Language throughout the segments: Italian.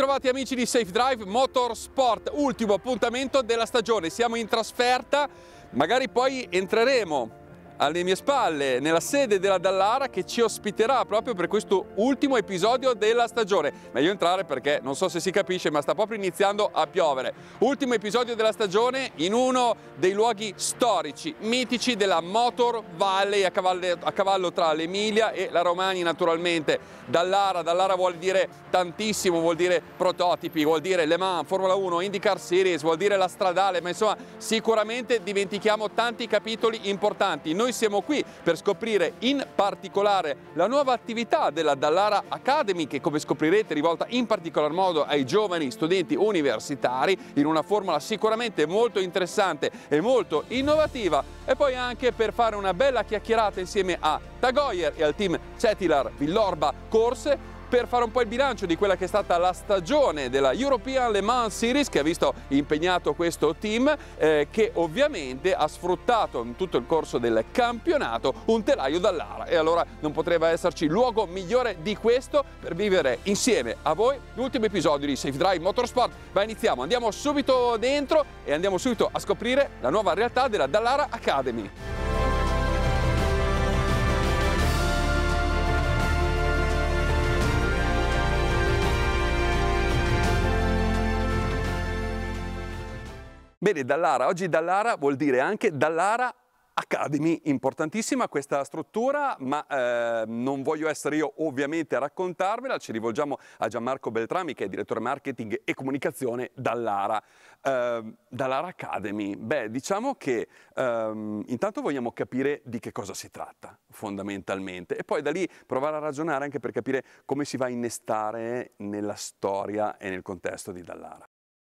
ritrovati amici di Safe Drive Motorsport, ultimo appuntamento della stagione, siamo in trasferta, magari poi entreremo alle mie spalle, nella sede della Dallara che ci ospiterà proprio per questo ultimo episodio della stagione. Meglio entrare perché non so se si capisce, ma sta proprio iniziando a piovere. Ultimo episodio della stagione in uno dei luoghi storici, mitici della Motor Valley a cavallo, a cavallo tra l'Emilia e la Romagna naturalmente. Dallara, Dallara vuol dire tantissimo, vuol dire prototipi, vuol dire Le Mans, Formula 1, IndyCar Series, vuol dire la stradale, ma insomma sicuramente dimentichiamo tanti capitoli importanti. Noi noi siamo qui per scoprire in particolare la nuova attività della Dallara Academy che come scoprirete è rivolta in particolar modo ai giovani studenti universitari in una formula sicuramente molto interessante e molto innovativa e poi anche per fare una bella chiacchierata insieme a Tagoyer e al team Cetilar Villorba Corse per fare un po' il bilancio di quella che è stata la stagione della European Le Mans Series che ha visto impegnato questo team eh, che ovviamente ha sfruttato in tutto il corso del campionato un telaio dall'ara e allora non potrebbe esserci luogo migliore di questo per vivere insieme a voi l'ultimo episodio di Safe Drive Motorsport ma iniziamo andiamo subito dentro e andiamo subito a scoprire la nuova realtà della Dallara Academy. Bene, Dallara, oggi Dallara vuol dire anche Dallara Academy, importantissima questa struttura, ma eh, non voglio essere io ovviamente a raccontarvela, ci rivolgiamo a Gianmarco Beltrami che è direttore marketing e comunicazione dall'ARA. Eh, dall'ARA Academy, beh diciamo che ehm, intanto vogliamo capire di che cosa si tratta fondamentalmente e poi da lì provare a ragionare anche per capire come si va a innestare nella storia e nel contesto di Dallara.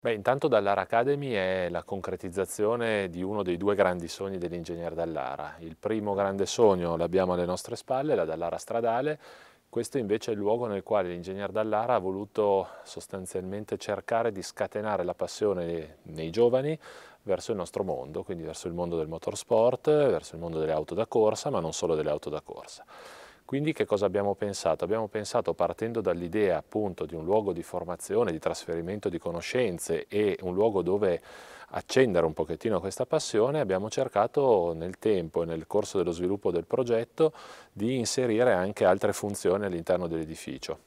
Beh, intanto Dallara Academy è la concretizzazione di uno dei due grandi sogni dell'ingegnere Dallara. Il primo grande sogno l'abbiamo alle nostre spalle, la Dallara stradale, questo invece è il luogo nel quale l'ingegner Dallara ha voluto sostanzialmente cercare di scatenare la passione nei giovani verso il nostro mondo, quindi verso il mondo del motorsport, verso il mondo delle auto da corsa, ma non solo delle auto da corsa. Quindi che cosa abbiamo pensato? Abbiamo pensato partendo dall'idea appunto di un luogo di formazione, di trasferimento di conoscenze e un luogo dove accendere un pochettino questa passione, abbiamo cercato nel tempo e nel corso dello sviluppo del progetto di inserire anche altre funzioni all'interno dell'edificio.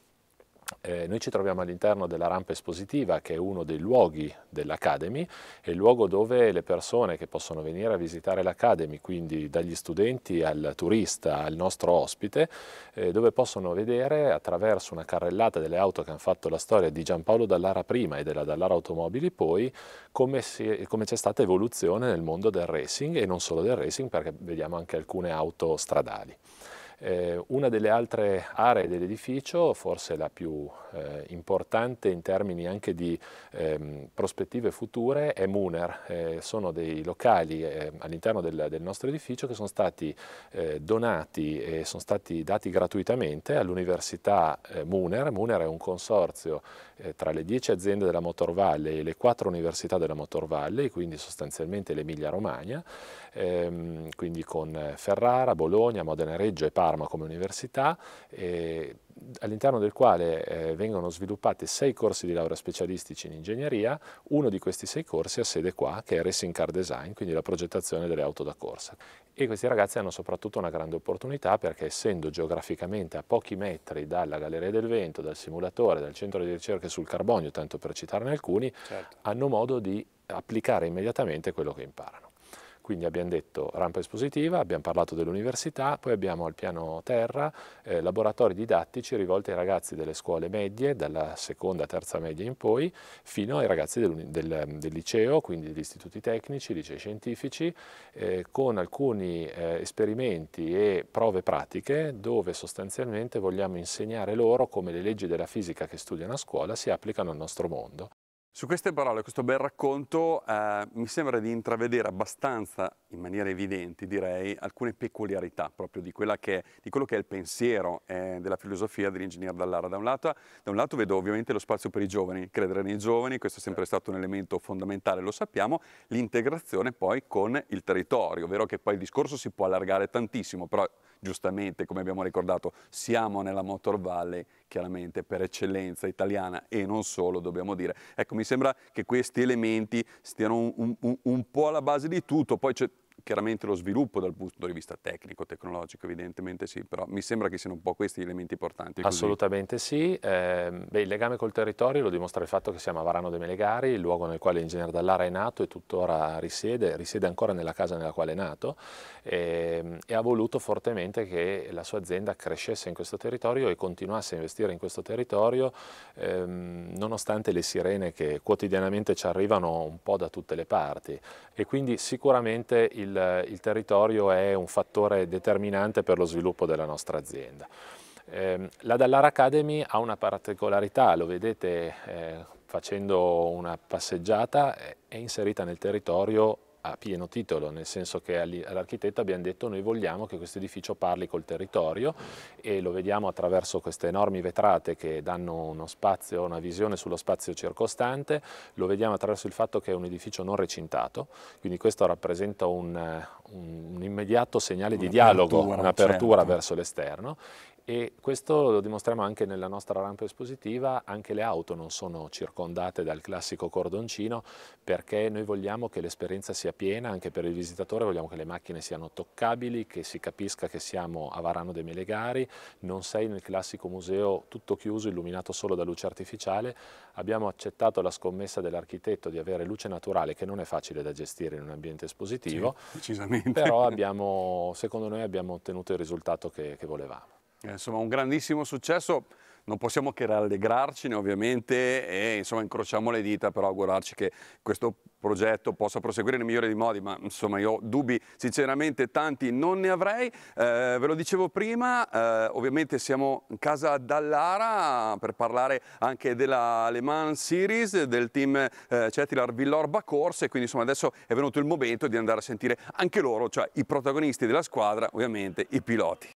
Eh, noi ci troviamo all'interno della rampa espositiva che è uno dei luoghi dell'Academy, è il luogo dove le persone che possono venire a visitare l'Academy, quindi dagli studenti al turista, al nostro ospite, eh, dove possono vedere attraverso una carrellata delle auto che hanno fatto la storia di Giampaolo Dallara prima e della Dallara Automobili poi, come, c'è stata evoluzione nel mondo del racing e non solo del racing perché vediamo anche alcune auto stradali. Eh, una delle altre aree dell'edificio, forse la più eh, importante in termini anche di ehm, prospettive future, è Muner. Eh, sono dei locali eh, all'interno del, del, nostro edificio che sono stati eh, donati e sono stati dati gratuitamente all'Università eh, Muner. Muner è un consorzio tra le 10 aziende della Motor Valley e le 4 università della Motor Valley, quindi sostanzialmente l'Emilia Romagna, ehm, quindi con Ferrara, Bologna, Modena Reggio e Parma come università, eh, all'interno del quale eh, vengono sviluppati sei corsi di laurea specialistici in ingegneria, uno di questi sei corsi ha sede qua, che è Racing Car Design, quindi la progettazione delle auto da corsa. E questi ragazzi hanno soprattutto una grande opportunità perché essendo geograficamente a pochi metri dalla Galleria del Vento, dal simulatore, dal centro di ricerche sul carbonio, tanto per citarne alcuni, certo. hanno modo di applicare immediatamente quello che imparano. Quindi abbiamo detto rampa espositiva, abbiamo parlato dell'università, poi abbiamo al piano terra eh, laboratori didattici rivolti ai ragazzi delle scuole medie, dalla seconda, terza media in poi, fino ai ragazzi del, del, del liceo, quindi degli istituti tecnici, licei scientifici, eh, con alcuni eh, esperimenti e prove pratiche dove sostanzialmente vogliamo insegnare loro come le leggi della fisica che studiano a scuola si applicano al nostro mondo. Su queste parole, questo bel racconto, eh, mi sembra di intravedere abbastanza, in maniera evidente direi, alcune peculiarità proprio di, che, di quello che è il pensiero eh, della filosofia dell'ingegner Dallara. Da un, lato, da un, lato, vedo ovviamente lo spazio per i giovani, credere nei giovani, questo è sempre stato un elemento fondamentale, lo sappiamo, l'integrazione poi con il territorio, ovvero che poi il discorso si può allargare tantissimo, però giustamente come abbiamo ricordato siamo nella Motor Valley chiaramente per eccellenza italiana e non solo dobbiamo dire. Ecco mi sembra che questi elementi stiano un, un, un po' alla base di tutto, poi c'è chiaramente lo sviluppo dal punto di vista tecnico, tecnologico, evidentemente sì, però mi sembra che siano un po' questi gli elementi importanti. Assolutamente sì, eh, beh, il legame col territorio lo dimostra il fatto che siamo a Varano de Melegari, il luogo nel quale l'ingegner Dallara è nato e tuttora risiede, risiede ancora nella casa nella quale è nato eh, e ha voluto fortemente che la sua azienda crescesse in questo territorio e continuasse a investire in questo territorio eh, nonostante le sirene che quotidianamente ci arrivano un po' da tutte le parti e quindi sicuramente il il, il territorio è un fattore determinante per lo sviluppo della nostra azienda. Eh, la Dallara Academy ha una particolarità, lo vedete eh, facendo una passeggiata, eh, è inserita nel territorio a pieno titolo, nel senso che all'architetto abbiamo detto noi vogliamo che questo edificio parli col territorio e lo vediamo attraverso queste enormi vetrate che danno uno spazio, una visione sullo spazio circostante, lo vediamo attraverso il fatto che è un edificio non recintato, quindi questo rappresenta un, un, un immediato segnale di dialogo, un'apertura certo. verso l'esterno e questo lo dimostriamo anche nella nostra rampa espositiva, anche le auto non sono circondate dal classico cordoncino perché noi vogliamo che l'esperienza sia piena anche per il visitatore, vogliamo che le macchine siano toccabili, che si capisca che siamo a Varano dei Melegari, non sei nel classico museo tutto chiuso, illuminato solo da luce artificiale, abbiamo accettato la scommessa dell'architetto di avere luce naturale che non è facile da gestire in un ambiente espositivo, sì, però abbiamo, secondo noi abbiamo ottenuto il risultato che, che volevamo. Eh, insomma, un grandissimo successo. Non possiamo che rallegrarcene ovviamente e insomma incrociamo le dita per augurarci che questo progetto possa proseguire nel migliore dei modi, ma insomma io dubbi sinceramente tanti non ne avrei. Eh, ve lo dicevo prima, eh, ovviamente siamo in casa dall'Ara per parlare anche della Le Mans Series del team eh, Cetilar Villorba Corse, quindi insomma adesso è venuto il momento di andare a sentire anche loro, cioè i protagonisti della squadra, ovviamente i piloti.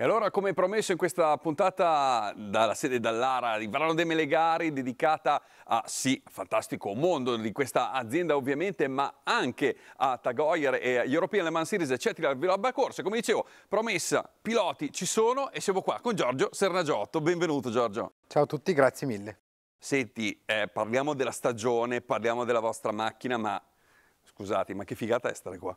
E allora, come promesso in questa puntata dalla sede dall'Ara di Varano dei Melegari, dedicata a, sì, fantastico mondo di questa azienda ovviamente, ma anche a Tagoyer e a European Le Mans Series, eccetera, Villa Corsa. Come dicevo, promessa, piloti ci sono e siamo qua con Giorgio Serragiotto. Benvenuto Giorgio. Ciao a tutti, grazie mille. Senti, eh, parliamo della stagione, parliamo della vostra macchina, ma scusate, ma che figata è stare qua.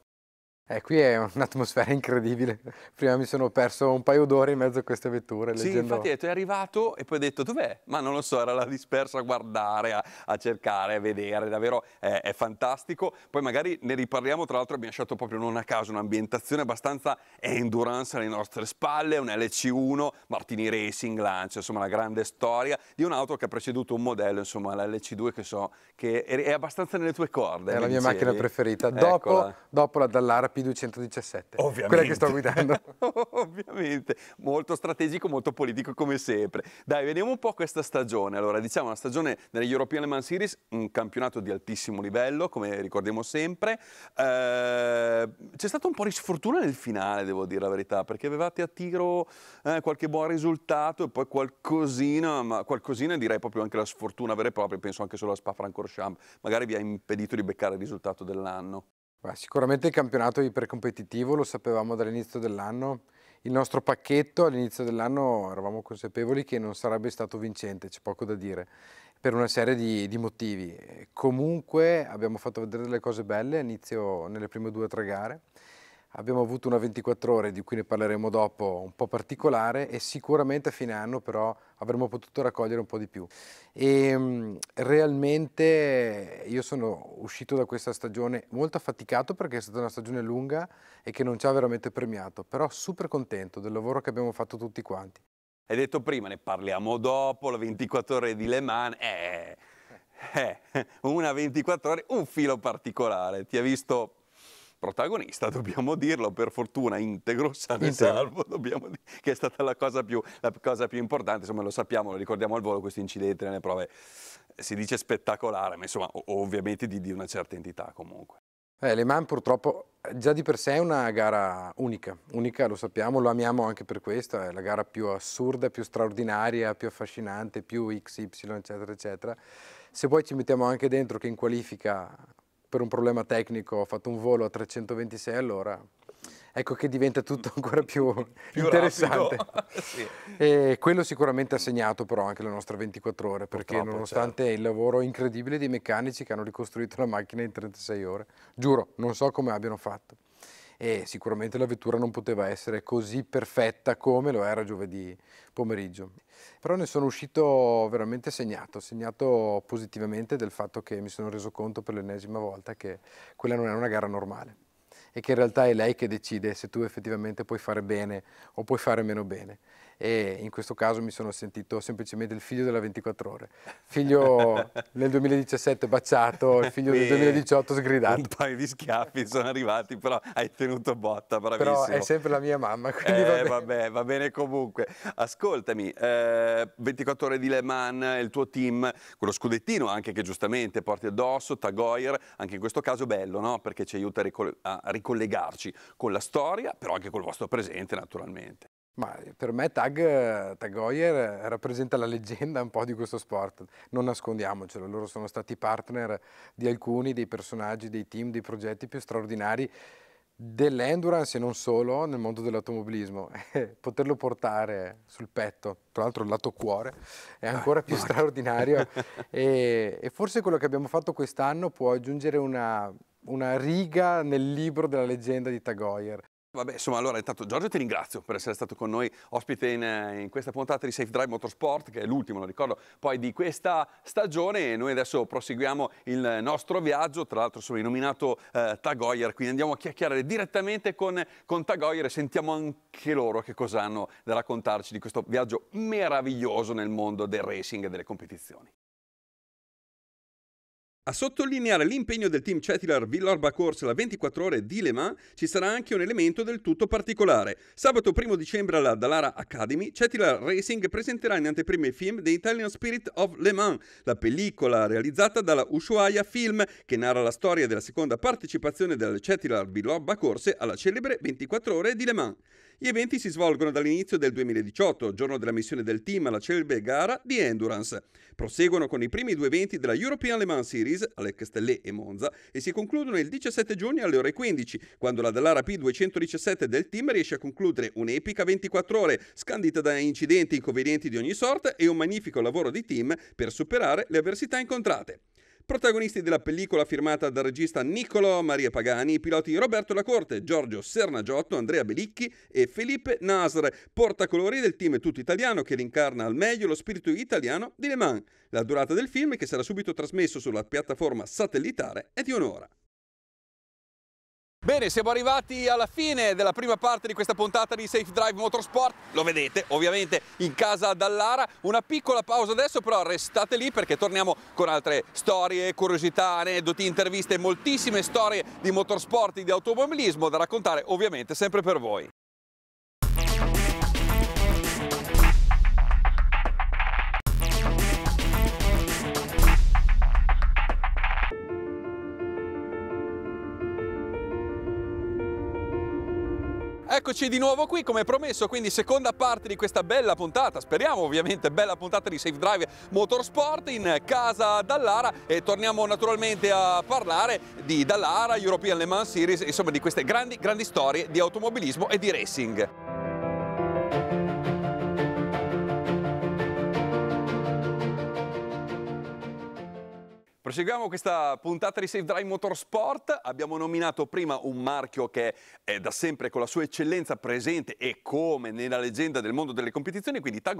Eh, qui è un'atmosfera incredibile. Prima mi sono perso un paio d'ore in mezzo a queste vetture. Leggendo... Sì, infatti detto, è arrivato e poi ho detto dov'è? Ma non lo so, era la dispersa a guardare, a, a cercare, a vedere, davvero è, è, fantastico. Poi magari ne riparliamo, tra l'altro abbiamo scelto proprio non a caso un'ambientazione abbastanza endurance alle nostre spalle, un LC1, Martini Racing Lancia, insomma la grande storia di un'auto che ha preceduto un modello, insomma la LC2 che so che è abbastanza nelle tue corde. È la mia macchina preferita. Dopo, dopo la Dallara P217, Ovviamente. quella che sto guidando. Ovviamente, molto strategico, molto politico come sempre. Dai, vediamo un po' questa stagione. Allora, diciamo la stagione degli European Le Mans Series, un campionato di altissimo livello, come ricordiamo sempre. Eh, c'è stata un po' di sfortuna nel finale, devo dire la verità, perché avevate a tiro eh, qualche buon risultato e poi qualcosina, ma qualcosina direi proprio anche la sfortuna vera e propria, penso anche solo a Spa-Francorchamps, magari vi ha impedito di beccare il risultato dell'anno. Beh, sicuramente il campionato è ipercompetitivo, lo sapevamo dall'inizio dell'anno. Il nostro pacchetto all'inizio dell'anno eravamo consapevoli che non sarebbe stato vincente, c'è poco da dire, per una serie di, di motivi. Comunque abbiamo fatto vedere delle cose belle all'inizio, nelle prime due o tre gare. Abbiamo avuto una 24 ore di cui ne parleremo dopo un po' particolare e sicuramente a fine anno però avremmo potuto raccogliere un po' di più. E ehm, realmente io sono uscito da questa stagione molto affaticato perché è stata una stagione lunga e che non ci ha veramente premiato, però super contento del lavoro che abbiamo fatto tutti quanti. Hai detto prima, ne parliamo dopo, la 24 ore di Le Mans, eh, eh, eh una 24 ore, un filo particolare, ti ha visto protagonista, dobbiamo dirlo, per fortuna integro, sano e salvo, dire, che è stata la cosa, più, la cosa, più, importante, insomma lo sappiamo, lo ricordiamo al volo questo incidente nelle prove, eh, si dice spettacolare, ma insomma ovviamente di, di una certa entità comunque. Eh, Le Mans purtroppo eh, già di per sé è una gara unica, unica lo sappiamo, lo amiamo anche per questo, è la gara più assurda, più straordinaria, più affascinante, più XY eccetera eccetera. Se poi ci mettiamo anche dentro che in qualifica per un problema tecnico ho fatto un volo a 326 all'ora, ecco che diventa tutto mm. ancora più, più interessante. sì. E quello sicuramente ha segnato però anche la nostra 24 ore, perché Purtroppo, nonostante certo. il lavoro incredibile dei meccanici che hanno ricostruito la macchina in 36 ore, giuro, non so come abbiano fatto e sicuramente la vettura non poteva essere così perfetta come lo era giovedì pomeriggio. Però ne sono uscito veramente segnato, segnato positivamente del fatto che mi sono reso conto per l'ennesima volta che quella non è una gara normale e che in realtà è lei che decide se tu effettivamente puoi fare bene o puoi fare meno bene e in questo caso mi sono sentito semplicemente il figlio della 24 ore. Figlio nel 2017 baciato, figlio del 2018 sgridato. Un paio di schiaffi sono arrivati, però hai tenuto botta, bravissimo. Però è sempre la mia mamma, quindi eh, va, bene. Vabbè, va bene comunque. Ascoltami, eh, 24 ore di Le Mans, il tuo team, quello scudettino anche che giustamente porti addosso, Tagoyer, anche in questo caso bello, no? Perché ci aiuta a, ricoll a ricollegarci con la storia, però anche col vostro presente naturalmente. Ma eh, per me Tag, Tag Heuer eh, rappresenta la leggenda un po' di questo sport, non nascondiamocelo, loro sono stati partner di alcuni dei personaggi, dei team, dei progetti più straordinari dell'endurance e non solo nel mondo dell'automobilismo. Eh, poterlo portare sul petto, tra l'altro il lato cuore, è ah, ancora più straordinario e, e forse quello che abbiamo fatto quest'anno può aggiungere una, una riga nel libro della leggenda di Tag Heuer. Vabbè, insomma, allora intanto Giorgio ti ringrazio per essere stato con noi ospite in, eh, in questa puntata di Safe Drive Motorsport, che è l'ultimo, lo ricordo, poi di questa stagione e noi adesso proseguiamo il nostro viaggio, tra l'altro sono rinominato eh, Tagoyer, quindi andiamo a chiacchierare direttamente con, con Tagoyer e sentiamo anche loro che cosa hanno da raccontarci di questo viaggio meraviglioso nel mondo del racing e delle competizioni. A sottolineare l'impegno del team Cetilar Villorba Corse alla 24 ore di Le Mans ci sarà anche un elemento del tutto particolare. Sabato 1 dicembre alla Dalara Academy, Cetilar Racing presenterà in anteprima il film The Italian Spirit of Le Mans, la pellicola realizzata dalla Ushuaia Film che narra la storia della seconda partecipazione della Cetilar Villorba Corse alla celebre 24 ore di Le Mans. Gli eventi si svolgono dall'inizio del 2018, giorno della missione del team alla celebre gara di Endurance. Proseguono con i primi due eventi della European Le Mans Series alle Castellet e Monza e si concludono il 17 giugno alle ore 15, quando la Dallara P217 del team riesce a concludere un'epica 24 ore, scandita da incidenti, inconvenienti di ogni sorta e un magnifico lavoro di team per superare le avversità incontrate. Protagonisti della pellicola firmata dal regista Niccolò Maria Pagani, i piloti Roberto Lacorte, Giorgio Sernagiotto, Andrea Belicchi e Felipe Nasr, portacolori del team tutto italiano che rincarna al meglio lo spirito italiano di Le Mans. La durata del film, che sarà subito trasmesso sulla piattaforma satellitare, è di un'ora. Bene, siamo arrivati alla fine della prima parte di questa puntata di Safe Drive Motorsport. Lo vedete ovviamente in casa dall'Ara. Una piccola pausa adesso, però restate lì perché torniamo con altre storie, curiosità, aneddoti, interviste, moltissime storie di motorsport e di automobilismo da raccontare ovviamente sempre per voi. Eccoci di nuovo qui come promesso, quindi seconda parte di questa bella puntata, speriamo ovviamente bella puntata di Safe Drive Motorsport in casa Dallara e torniamo naturalmente a parlare di Dallara, European Le Mans Series, insomma di queste grandi, grandi storie di automobilismo e di racing. Proseguiamo questa puntata di Safe Drive Motorsport. Abbiamo nominato prima un marchio che è da sempre con la sua eccellenza presente e come nella leggenda del mondo delle competizioni, quindi Tag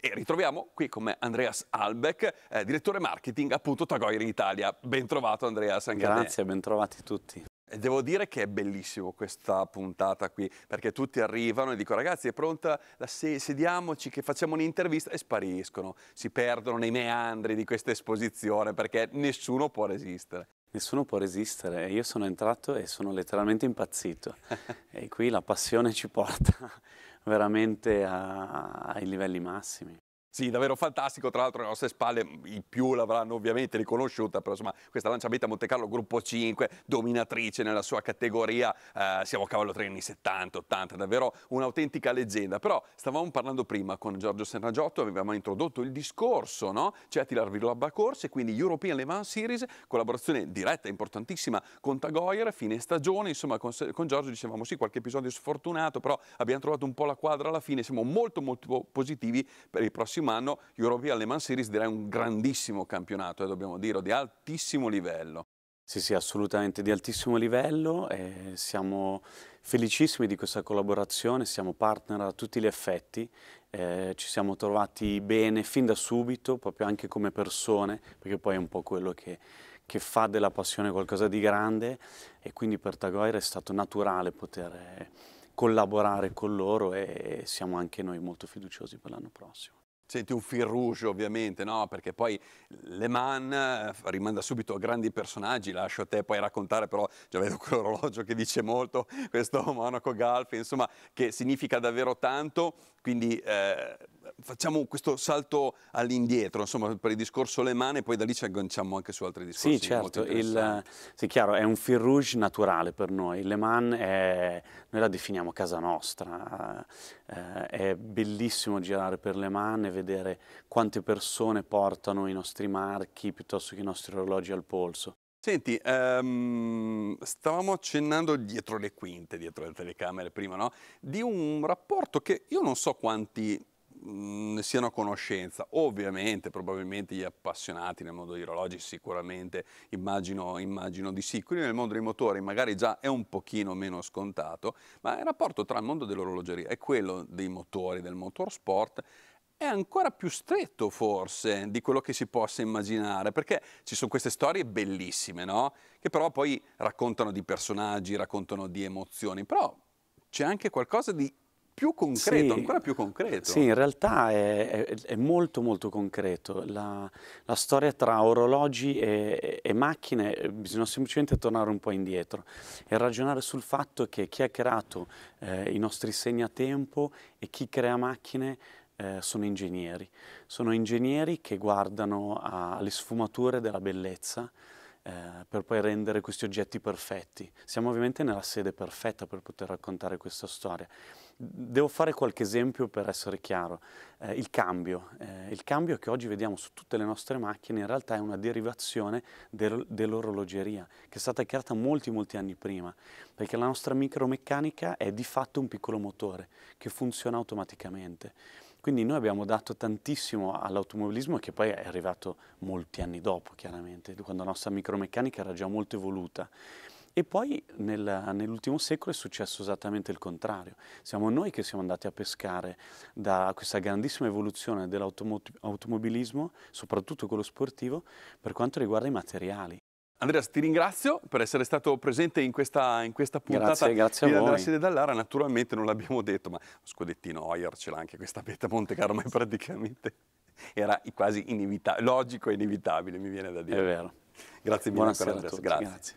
E ritroviamo qui con me Andreas Albeck, eh, direttore marketing appunto Tag in Italia. Ben trovato Andreas, anche Grazie, ben trovati tutti. Devo dire che è bellissimo questa puntata qui, perché tutti arrivano e dicono ragazzi è pronta, la se- sediamoci che facciamo un'intervista e spariscono, si perdono nei meandri di questa esposizione perché nessuno può resistere. Nessuno può resistere, io sono entrato e sono letteralmente impazzito e qui la passione ci porta veramente a- ai livelli massimi. Sì, davvero fantastico, tra l'altro alle nostre spalle mm, i più l'avranno ovviamente riconosciuta, però insomma questa lanciamento Monte Carlo gruppo 5, dominatrice nella sua categoria, eh, siamo a cavallo tra gli anni 70, 80, davvero un'autentica leggenda, però stavamo parlando prima con Giorgio Serragiotto, avevamo introdotto il discorso, no? C'è cioè, Tilar Villobba Corse, quindi European Le Mans Series, collaborazione diretta, importantissima con Tagoyer, fine stagione, insomma con, con Giorgio dicevamo sì, qualche episodio sfortunato, però abbiamo trovato un po' la quadra alla fine, siamo molto molto positivi per il prossimo Alemanno, European Aleman Series direi un grandissimo campionato, eh, dobbiamo dire, di altissimo livello. Sì, sì, assolutamente di altissimo livello e siamo felicissimi di questa collaborazione, siamo partner a tutti gli effetti, eh, ci siamo trovati bene fin da subito, proprio anche come persone, perché poi è un po' quello che, che fa della passione qualcosa di grande e quindi per Tagoire è stato naturale poter eh, collaborare con loro e siamo anche noi molto fiduciosi per l'anno prossimo. Senti un fil rouge ovviamente, no? Perché poi Le Mans eh, rimanda subito a grandi personaggi, lascio a te poi raccontare, però già vedo quell'orologio che dice molto, questo Monaco Golf, insomma, che significa davvero tanto quindi eh, facciamo questo salto all'indietro, insomma, per il discorso Le e poi da lì ci agganciamo anche su altri discorsi. Sì, certo, il, sì, chiaro, è un fil rouge naturale per noi. Le Mans è, noi la definiamo casa nostra, eh, è bellissimo girare per Le Mans e vedere quante persone portano i nostri marchi piuttosto che i nostri orologi al polso. Senti, um, stavamo accennando dietro le quinte, dietro le telecamere prima, no? Di un rapporto che io non so quanti ne mhmm, siano a conoscenza. Ovviamente, probabilmente gli appassionati nel mondo di orologi sicuramente immagino, immagino di sì. Quindi nel mondo dei motori magari già è un pochino meno scontato, ma il rapporto tra il mondo dell'orologeria e quello dei motori, del motorsport, è ancora più stretto forse di quello che si possa immaginare, perché ci sono queste storie bellissime, no? Che però poi raccontano di personaggi, raccontano di emozioni, però c'è anche qualcosa di più concreto, sì, ancora più concreto. Sì, in realtà è, è, è molto molto concreto. La, la storia tra orologi e, e, macchine bisogna semplicemente tornare un po' indietro e ragionare sul fatto che chi ha creato eh, i nostri segnatempo e chi crea macchine eh, sono ingegneri. Sono ingegneri che guardano a, alle sfumature della bellezza eh, per poi rendere questi oggetti perfetti. Siamo ovviamente nella sede perfetta per poter raccontare questa storia. Devo fare qualche esempio per essere chiaro. Eh, il cambio. Eh, il cambio che oggi vediamo su tutte le nostre macchine in realtà è una derivazione del, dell'orologeria che è stata creata molti molti anni prima perché la nostra micromeccanica è di fatto un piccolo motore che funziona automaticamente. Quindi noi abbiamo dato tantissimo all'automobilismo che poi è arrivato molti anni dopo, chiaramente, quando la nostra micromeccanica era già molto evoluta. E poi nel, nell'ultimo secolo è successo esattamente il contrario. Siamo noi che siamo andati a pescare da questa grandissima evoluzione dell'automobilismo, soprattutto quello sportivo, per quanto riguarda i materiali. Andreas, ti ringrazio per essere stato presente in questa, in questa puntata grazie, grazie della sede dall'Ara. Naturalmente non l'abbiamo detto, ma lo scudettino Hoyer ce l'ha anche questa Beta Monte Carlo, ma praticamente era quasi inevitabile, logico e inevitabile, mi viene da dire. È vero. Grazie mille Buonasera Andreas. Grazie. grazie.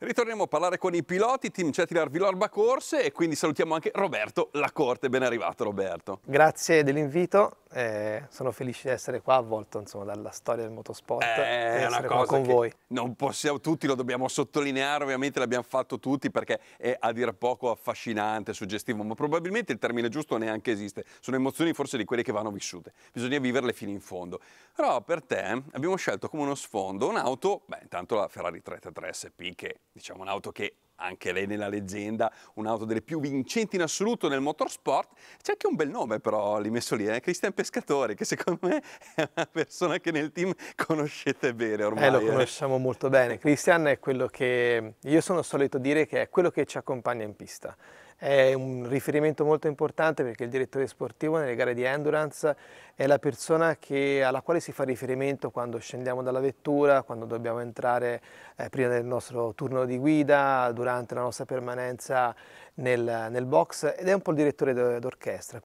Ritorniamo a parlare con i piloti, team Cetilar Villorba Corse e quindi salutiamo anche Roberto Lacorte, ben arrivato Roberto. Grazie dell'invito, eh, sono felice di essere qua avvolto insomma, dalla storia del motorsport eh, è una cosa con voi. Non possiamo, tutti lo dobbiamo sottolineare, ovviamente l'abbiamo fatto tutti perché è a dir poco affascinante, suggestivo, ma probabilmente il termine giusto neanche esiste, sono emozioni forse di quelle che vanno vissute, bisogna viverle fino in fondo. Però per te abbiamo scelto come uno sfondo un'auto, beh intanto la Ferrari 333 SP che diciamo un'auto che anche lei nella leggenda, un'auto delle più vincenti in assoluto nel motorsport. C'è anche un bel nome però lì messo lì, eh? Cristian Pescatore, che secondo me è una persona che nel team conoscete bene ormai. Eh, lo eh. conosciamo eh. molto bene. Cristian è quello che io sono solito dire che è quello che ci accompagna in pista è un riferimento molto importante perché il direttore sportivo nelle gare di endurance è la persona che, alla quale si fa riferimento quando scendiamo dalla vettura, quando dobbiamo entrare eh, prima del nostro turno di guida, durante la nostra permanenza nel, nel box ed è un po' il direttore d'orchestra.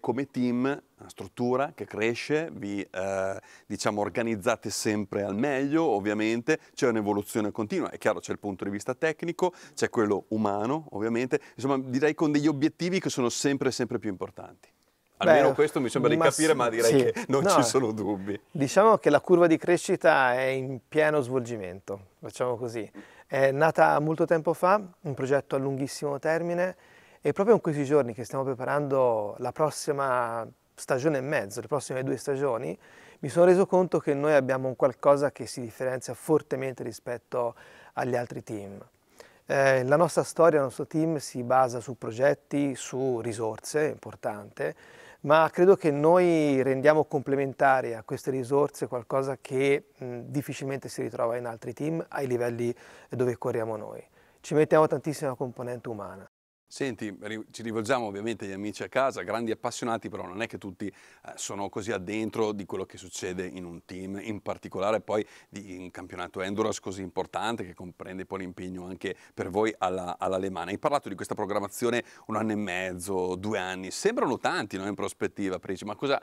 Come team, una struttura che cresce, vi eh, diciamo, organizzate sempre al meglio, ovviamente, c'è un'evoluzione continua, è chiaro c'è il punto di vista tecnico, c'è quello umano, ovviamente, insomma direi con degli obiettivi che sono sempre sempre più importanti. Almeno Beh, questo mi sembra di capire, ma direi sì. che non no, ci sono dubbi. Diciamo che la curva di crescita è in pieno svolgimento, facciamo così. È nata molto tempo fa, un progetto a lunghissimo termine, e proprio in questi giorni che stiamo preparando la prossima stagione e mezzo, le prossime due stagioni, mi sono reso conto che noi abbiamo un qualcosa che si differenzia fortemente rispetto agli altri team. Eh, la nostra storia, il nostro team si basa su progetti, su risorse, è importante, ma credo che noi rendiamo complementari a queste risorse qualcosa che mh, difficilmente si ritrova in altri team ai livelli dove corriamo noi. Ci mettiamo tantissima componente umana. Senti, ci rivolgiamo ovviamente agli amici a casa, grandi appassionati, però non è che tutti eh, sono così addentro di quello che succede in un team, in particolare poi di un campionato Endurance così importante che comprende poi l'impegno anche per voi alla, all'Alemana. Hai parlato di questa programmazione un anno e mezzo, due anni, sembrano tanti no, in prospettiva, Preci, ma cosa,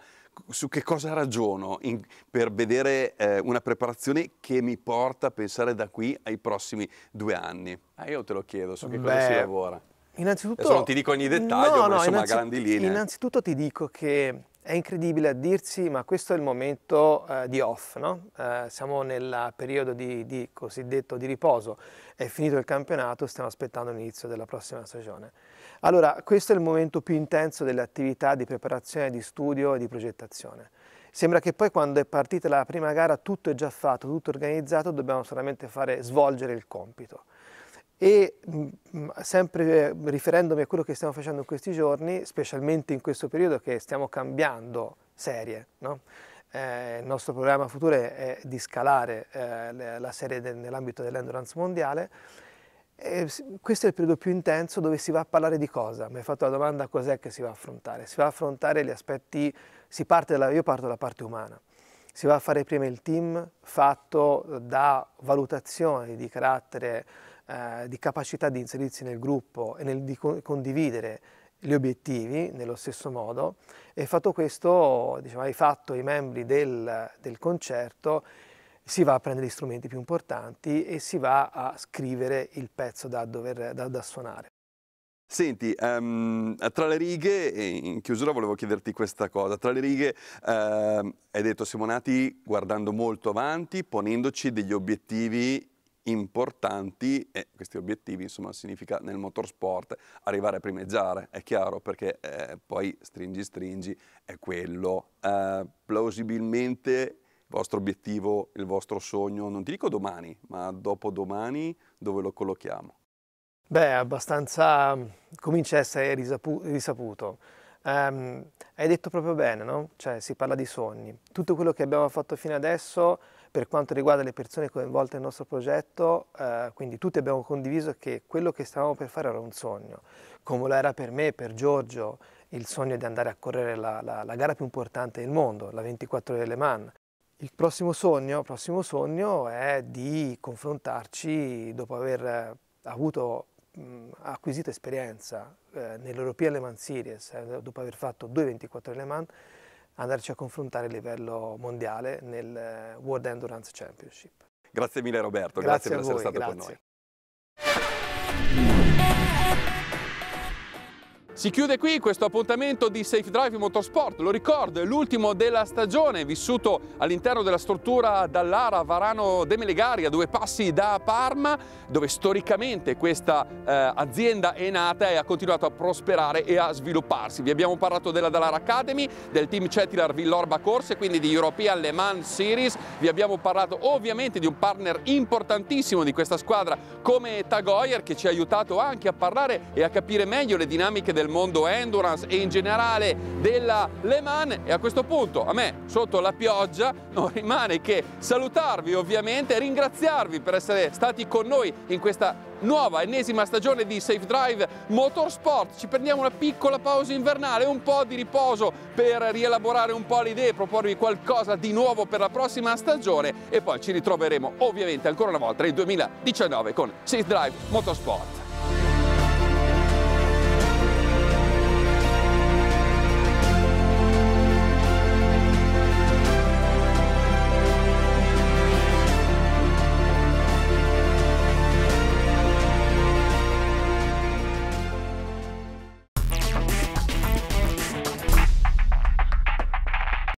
su che cosa ragiono in, per vedere eh, una preparazione che mi porta a pensare da qui ai prossimi due anni? Ah, io te lo chiedo, su che Beh. cosa si lavora? Innanzitutto, Adesso non ti dico ogni dettaglio, no, no, insomma, innanzi- grandi linee. Innanzitutto ti dico che è incredibile a dirsi, ma questo è il momento eh, di off, no? eh, siamo nel periodo di, di, cosiddetto di riposo, è finito il campionato, stiamo aspettando l'inizio della prossima stagione. Allora, questo è il momento più intenso delle attività di preparazione, di studio e di progettazione. Sembra che poi quando è partita la prima gara tutto è già fatto, tutto organizzato, dobbiamo solamente fare, svolgere il compito e mh, mm, mm, sempre eh, riferendomi a quello che stiamo facendo in questi giorni, specialmente in questo periodo che stiamo cambiando serie, no? eh, il nostro programma futuro è di scalare eh, la serie de nell'ambito dell'endurance mondiale, eh, questo è il periodo più intenso dove si va a parlare di cosa? Mi hai fatto la domanda cos'è che si va a affrontare? Si va a affrontare gli aspetti, dalla, io parto dalla parte umana, si va a fare prima il team fatto da valutazioni di carattere eh, di capacità di inserirsi nel gruppo e nel, di condividere gli obiettivi nello stesso modo e fatto questo diciamo, hai fatto i membri del, del concerto si va a prendere gli strumenti più importanti e si va a scrivere il pezzo da, dover, da, da suonare. Senti, um, tra le righe, in chiusura volevo chiederti questa cosa, tra le righe uh, hai detto siamo nati guardando molto avanti, ponendoci degli obiettivi importanti e questi obiettivi insomma significa nel motorsport arrivare a primeggiare, è chiaro, perché eh, poi stringi stringi è quello. Eh, plausibilmente il vostro obiettivo, il vostro sogno, non ti dico domani, ma dopodomani dove lo collochiamo? Beh, abbastanza mm, comincia a essere risaputo. Um, hai detto proprio bene, no? Cioè si parla di sogni. Tutto quello che abbiamo fatto fino adesso per quanto riguarda le persone coinvolte nel nostro progetto, eh, quindi tutti abbiamo condiviso che quello che stavamo per fare era un sogno, come lo era per me, per Giorgio, il sogno di andare a correre la, la, la gara più importante del mondo, la 24 ore Le Mans. Il prossimo sogno, prossimo sogno è di confrontarci dopo aver eh, avuto ha acquisito esperienza eh, nell'Europea Le Mans Series, eh, dopo aver fatto due 24 ore Le Mans, andarci a confrontare a livello mondiale nel eh, World Endurance Championship. Grazie mille Roberto, grazie, grazie per essere stato grazie. con noi. Si chiude qui questo appuntamento di Safe Drive Motorsport, lo ricordo, è l'ultimo della stagione, vissuto all'interno della struttura dall'Ara Varano de Melegari, a due passi da Parma, dove storicamente questa eh, azienda è nata e ha continuato a prosperare e a svilupparsi. Vi abbiamo parlato della Dallara Academy, del team Cetilar Villorba Corse, quindi di European Le Mans Series, vi abbiamo parlato ovviamente di un partner importantissimo di questa squadra come Tagoyer, che ci ha aiutato anche a parlare e a capire meglio le dinamiche del del mondo endurance e in generale della Le Mans e a questo punto a me sotto la pioggia non rimane che salutarvi ovviamente e ringraziarvi per essere stati con noi in questa nuova ennesima stagione di Safe Drive Motorsport. Ci prendiamo una piccola pausa invernale, un po' di riposo per rielaborare un po' le idee, proporvi qualcosa di nuovo per la prossima stagione e poi ci ritroveremo ovviamente ancora una volta nel 2019 con Safe Drive Motorsport.